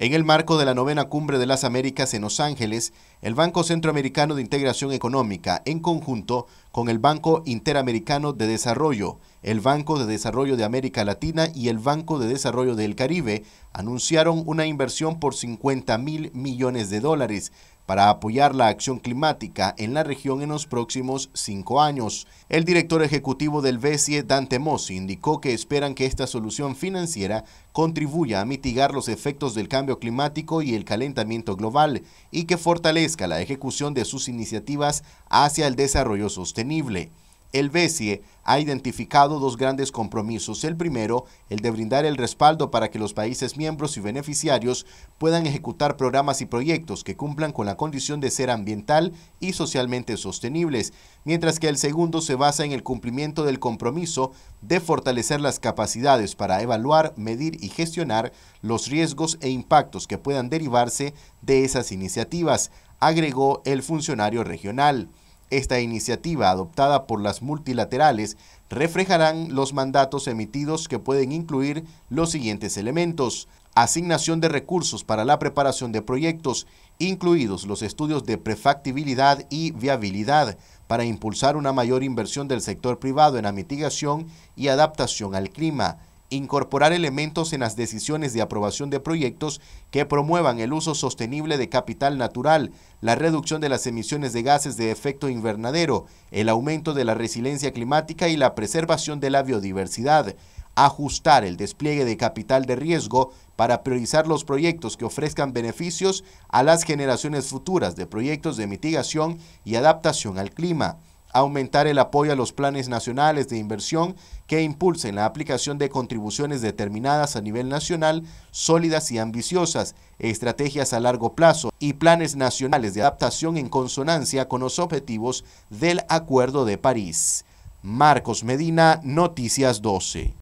En el marco de la novena cumbre de las Américas en Los Ángeles, el Banco Centroamericano de Integración Económica, en conjunto con el Banco Interamericano de Desarrollo, el Banco de Desarrollo de América Latina y el Banco de Desarrollo del Caribe anunciaron una inversión por 50 mil millones de dólares para apoyar la acción climática en la región en los próximos cinco años. El director ejecutivo del BESIE, Dante Mossi, indicó que esperan que esta solución financiera contribuya a mitigar los efectos del cambio climático y el calentamiento global y que fortalezca la ejecución de sus iniciativas hacia el desarrollo sostenible. El BESIE ha identificado dos grandes compromisos. El primero, el de brindar el respaldo para que los países miembros y beneficiarios puedan ejecutar programas y proyectos que cumplan con la condición de ser ambiental y socialmente sostenibles, mientras que el segundo se basa en el cumplimiento del compromiso de fortalecer las capacidades para evaluar, medir y gestionar los riesgos e impactos que puedan derivarse de esas iniciativas, agregó el funcionario regional. Esta iniciativa adoptada por las multilaterales reflejarán los mandatos emitidos que pueden incluir los siguientes elementos. Asignación de recursos para la preparación de proyectos, incluidos los estudios de prefactibilidad y viabilidad, para impulsar una mayor inversión del sector privado en la mitigación y adaptación al clima incorporar elementos en las decisiones de aprobación de proyectos que promuevan el uso sostenible de capital natural, la reducción de las emisiones de gases de efecto invernadero, el aumento de la resiliencia climática y la preservación de la biodiversidad, ajustar el despliegue de capital de riesgo para priorizar los proyectos que ofrezcan beneficios a las generaciones futuras de proyectos de mitigación y adaptación al clima aumentar el apoyo a los planes nacionales de inversión que impulsen la aplicación de contribuciones determinadas a nivel nacional, sólidas y ambiciosas, estrategias a largo plazo y planes nacionales de adaptación en consonancia con los objetivos del Acuerdo de París. Marcos Medina, Noticias 12.